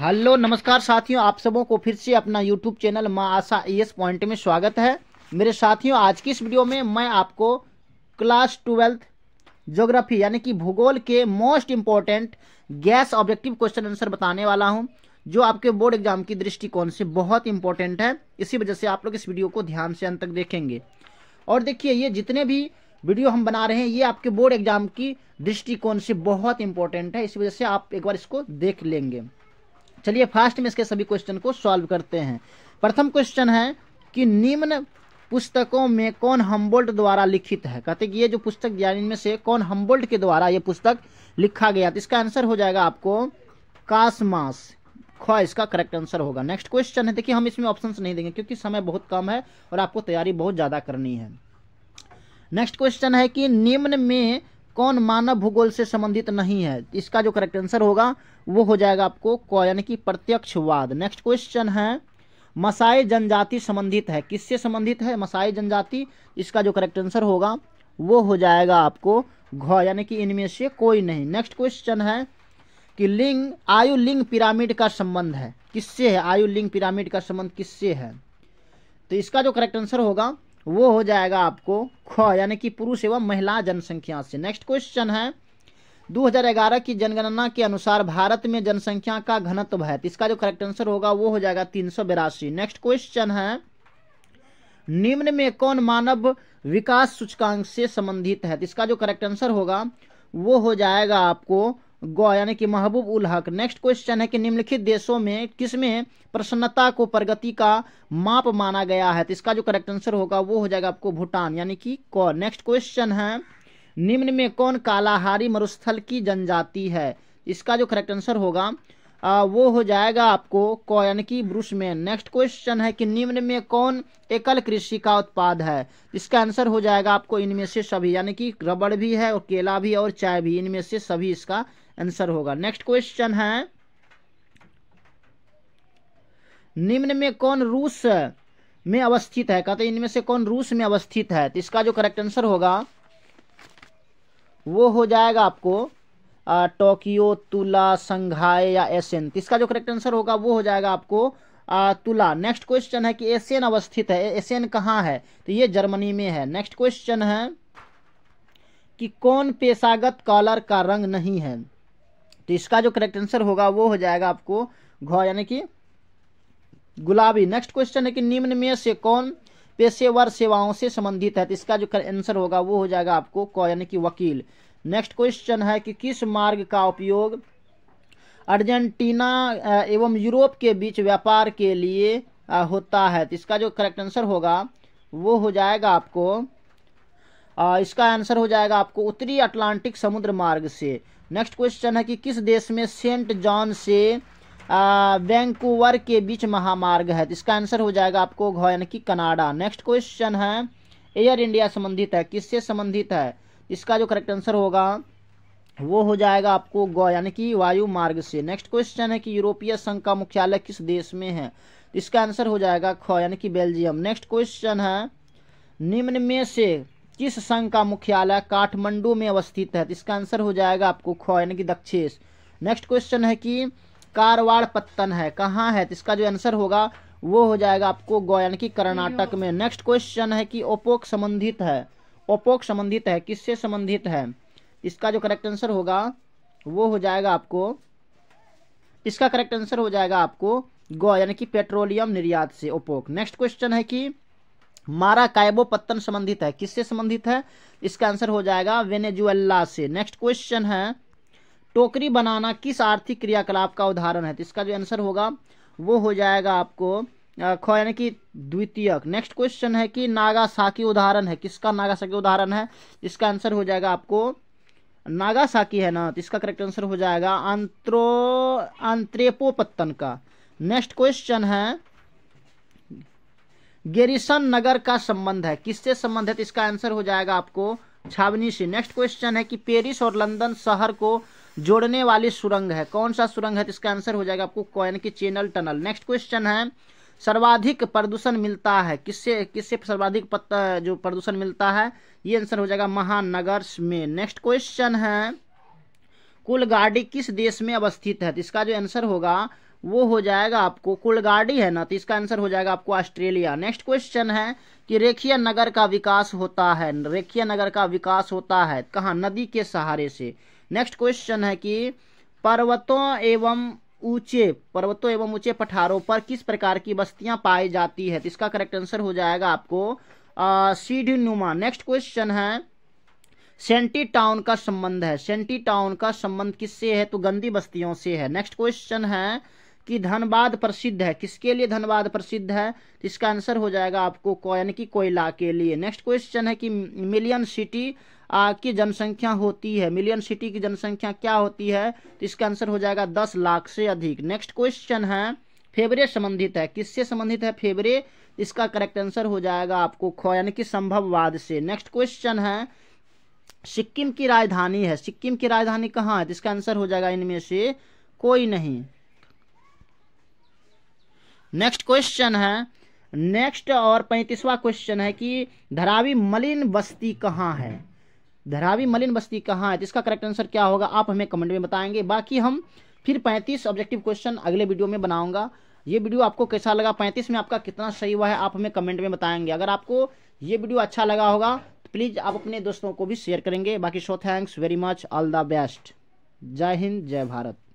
hello नमस्कार साथियों आप सबों को फिर से अपना यूट्यूब चैनल माँ आशा ई एस पॉइंट में स्वागत है मेरे साथियों आज की इस वीडियो में मैं आपको क्लास ट्वेल्थ ज्योग्राफी यानी कि भूगोल के most important guess objective question answer बताने वाला हूँ जो आपके बोर्ड एग्जाम की दृष्टिकोण से बहुत इंपॉर्टेंट है इसी वजह से आप लोग इस वीडियो को ध्यान से अंत तक देखेंगे और देखिए ये जितने भी वीडियो हम बना रहे हैं ये आपके बोर्ड एग्जाम की दृष्टिकोण से बहुत इंपॉर्टेंट है इसी वजह से आप एक बार इसको देख लेंगे चलिए फास्ट में इसके सभी क्वेश्चन को सॉल्व करते हैं प्रथम क्वेश्चन है कि निम्न पुस्तकों में कौन हम्बोल्ट द्वारा लिखित है कहते कि ये जो पुस्तक दिया इनमें से कौन हम्बोल्ट के द्वारा ये पुस्तक लिखा गया तो इसका आंसर हो जाएगा आपको कासमास ख इसका करेक्ट आंसर होगा नेक्स्ट क्वेश्चन है देखिए हम इसमें ऑप्शन नहीं देंगे क्योंकि समय बहुत कम है और आपको तैयारी बहुत ज़्यादा करनी है नेक्स्ट क्वेश्चन है कि निम्न में कौन मानव भूगोल से संबंधित नहीं है इसका जो करेक्ट आंसर होगा वो हो जाएगा आपको क यानी कि प्रत्यक्षवाद नेक्स्ट क्वेश्चन है मसाई जनजाति संबंधित है किससे संबंधित है मसाई जनजाति इसका जो करेक्ट आंसर होगा वो हो जाएगा आपको घ यानी कि इनमें से कोई नहीं नेक्स्ट क्वेश्चन है कि लिंग आयु लिंग पिरामिड का संबंध है किससे है आयु लिंग पिरामिड का संबंध किससे है तो इसका जो करेक्ट आंसर होगा वो हो जाएगा आपको ख यानी कि पुरुष एवं महिला जनसंख्या से नेक्स्ट क्वेश्चन है 2011 की जनगणना के अनुसार भारत में जनसंख्या का घनत्व है तो इसका जो करेक्ट आंसर होगा वो हो जाएगा तीन नेक्स्ट क्वेश्चन है निम्न में कौन मानव विकास सूचकांक से संबंधित है तो इसका जो करेक्ट आंसर होगा वो हो जाएगा आपको गौ यानी कि महबूब उल हक नेक्स्ट क्वेश्चन है कि निम्नलिखित देशों में किसमें प्रसन्नता को प्रगति का माप माना गया है तो इसका जो करेक्ट आंसर होगा वो हो जाएगा आपको भूटान यानी कि क नेक्स्ट क्वेश्चन है निम्न में कौन कालाहारी मरुस्थल की जनजाति है इसका जो करेक्ट आंसर होगा आ, वो हो जाएगा आपको क की ब्रुश में नेक्स्ट क्वेश्चन है कि निम्न में कौन एकल कृषि का उत्पाद है इसका आंसर हो जाएगा आपको इनमें से सभी यानी कि रबड़ भी है और केला भी और चाय भी इनमें से सभी इसका आंसर होगा नेक्स्ट क्वेश्चन है निम्न में कौन रूस में अवस्थित है कहते इनमें से कौन रूस में अवस्थित है तो इसका जो करेक्ट आंसर होगा वो हो जाएगा आपको टोक्यो तुला संघाई या एसेन इसका जो करेक्ट आंसर होगा वो हो जाएगा आपको तुला नेक्स्ट क्वेश्चन है कि एसेन अवस्थित है एसेन कहाँ है तो ये जर्मनी में है नेक्स्ट क्वेश्चन है कि कौन पेशागत कॉलर का रंग नहीं है तो इसका जो करेक्ट आंसर होगा वो हो जाएगा आपको घ यानी कि गुलाबी नेक्स्ट क्वेश्चन है कि निम्न में से कौन पेशेवर सेवाओं से संबंधित है तो इसका जो आंसर होगा वो हो जाएगा आपको क यानी कि वकील नेक्स्ट क्वेश्चन है कि किस मार्ग का उपयोग अर्जेंटीना एवं यूरोप के बीच व्यापार के लिए होता है तो इसका जो करेक्ट आंसर होगा वो हो जाएगा आपको इसका आंसर हो जाएगा आपको उत्तरी अटलांटिक समुद्र मार्ग से नेक्स्ट क्वेश्चन है कि किस देश में सेंट जॉन से वैंकूवर के बीच महामार्ग है तो इसका आंसर हो जाएगा आपको घ यानी कि कनाडा नेक्स्ट क्वेश्चन है एयर इंडिया संबंधित है किससे संबंधित है इसका जो करेक्ट आंसर होगा वो हो जाएगा आपको ग यानी कि वायु मार्ग से नेक्स्ट क्वेश्चन है कि यूरोपीय संघ का मुख्यालय किस देश में है इसका आंसर हो जाएगा ख यानी कि बेल्जियम नेक्स्ट क्वेश्चन है निम्न में से किस संघ का मुख्यालय काठमांडू में अवस्थित है इसका आंसर हो जाएगा आपको ख यानी कि दक्षेश नेक्स्ट क्वेश्चन है कि कारवाड़ पत्तन है कहाँ है इसका जो आंसर होगा वो हो जाएगा आपको गौ यानी कि कर्नाटक में नेक्स्ट क्वेश्चन है कि ओपोक संबंधित है ओपोक संबंधित है किससे संबंधित है इसका जो करेक्ट आंसर होगा वो हो जाएगा आपको इसका करेक्ट आंसर हो जाएगा आपको गो यानी कि पेट्रोलियम निर्यात से ओपोक नेक्स्ट क्वेश्चन है कि मारा कायबो पत्तन संबंधित है किससे संबंधित है इसका आंसर हो जाएगा वेनेजुएला से नेक्स्ट क्वेश्चन है टोकरी बनाना किस आर्थिक क्रियाकलाप का उदाहरण है तो इसका जो आंसर होगा वो हो जाएगा आपको ख यानी कि द्वितीय नेक्स्ट क्वेश्चन है कि नागासाकी उदाहरण है किसका नागासाकी उदाहरण है इसका आंसर हो जाएगा आपको नागासाकी है ना तो इसका करेक्ट आंसर हो जाएगा आंत्रो आंत्रेपोपत्तन का नेक्स्ट क्वेश्चन है गेरिसन नगर का संबंध है किससे संबंध है इसका आंसर हो जाएगा आपको छावनी से नेक्स्ट क्वेश्चन है कि पेरिस और लंदन शहर को जोड़ने वाली सुरंग है कौन सा सुरंग है तो इसका आंसर हो जाएगा आपको कॉयन की चैनल टनल नेक्स्ट क्वेश्चन है सर्वाधिक प्रदूषण मिलता है किससे किससे सर्वाधिक जो प्रदूषण मिलता है ये आंसर हो जाएगा महानगर में नेक्स्ट क्वेश्चन है कुलगाड़ी किस देश में अवस्थित है तो इसका जो आंसर होगा वो हो जाएगा आपको कुलगाड़ी है ना तो इसका आंसर हो जाएगा आपको ऑस्ट्रेलिया नेक्स्ट क्वेश्चन है कि रेखिया नगर का विकास होता है रेखिया नगर का विकास होता है कहाँ नदी के सहारे से नेक्स्ट क्वेश्चन है कि पर्वतों एवं ऊंचे पर्वतों एवं ऊंचे पठारों पर किस प्रकार की बस्तियां पाई जाती है तो इसका करेक्ट आंसर हो जाएगा आपको सीढ़ी नुमा नेक्स्ट क्वेश्चन है सेंटी टाउन का संबंध है सेंटी टाउन का संबंध किससे है तो गंदी बस्तियों से है नेक्स्ट क्वेश्चन है कि धनबाद प्रसिद्ध है किसके लिए धनबाद प्रसिद्ध है तो इसका आंसर हो जाएगा आपको यानी कि कोयला के लिए नेक्स्ट क्वेश्चन है कि मिलियन सिटी की जनसंख्या होती है मिलियन सिटी की जनसंख्या क्या होती है तो इसका आंसर हो जाएगा दस लाख से अधिक नेक्स्ट क्वेश्चन है फेवरे संबंधित है किससे संबंधित है फेवरे इसका करेक्ट आंसर हो जाएगा आपको ख यानी कि संभववाद से नेक्स्ट क्वेश्चन है सिक्किम की राजधानी है सिक्किम की राजधानी कहाँ है तो इसका आंसर हो जाएगा इनमें से कोई नहीं नेक्स्ट क्वेश्चन है नेक्स्ट और पैंतीसवा क्वेश्चन है कि धरावी मलिन बस्ती कहाँ है धरावी मलिन बस्ती कहाँ है तो इसका करेक्ट आंसर क्या होगा आप हमें कमेंट में बताएंगे बाकी हम फिर पैंतीस ऑब्जेक्टिव क्वेश्चन अगले वीडियो में बनाऊंगा ये वीडियो आपको कैसा लगा पैंतीस में आपका कितना सही हुआ है आप हमें कमेंट में बताएंगे अगर आपको ये वीडियो अच्छा लगा होगा तो प्लीज़ आप अपने दोस्तों को भी शेयर करेंगे बाकी show thanks very much all the best जय हिंद जय भारत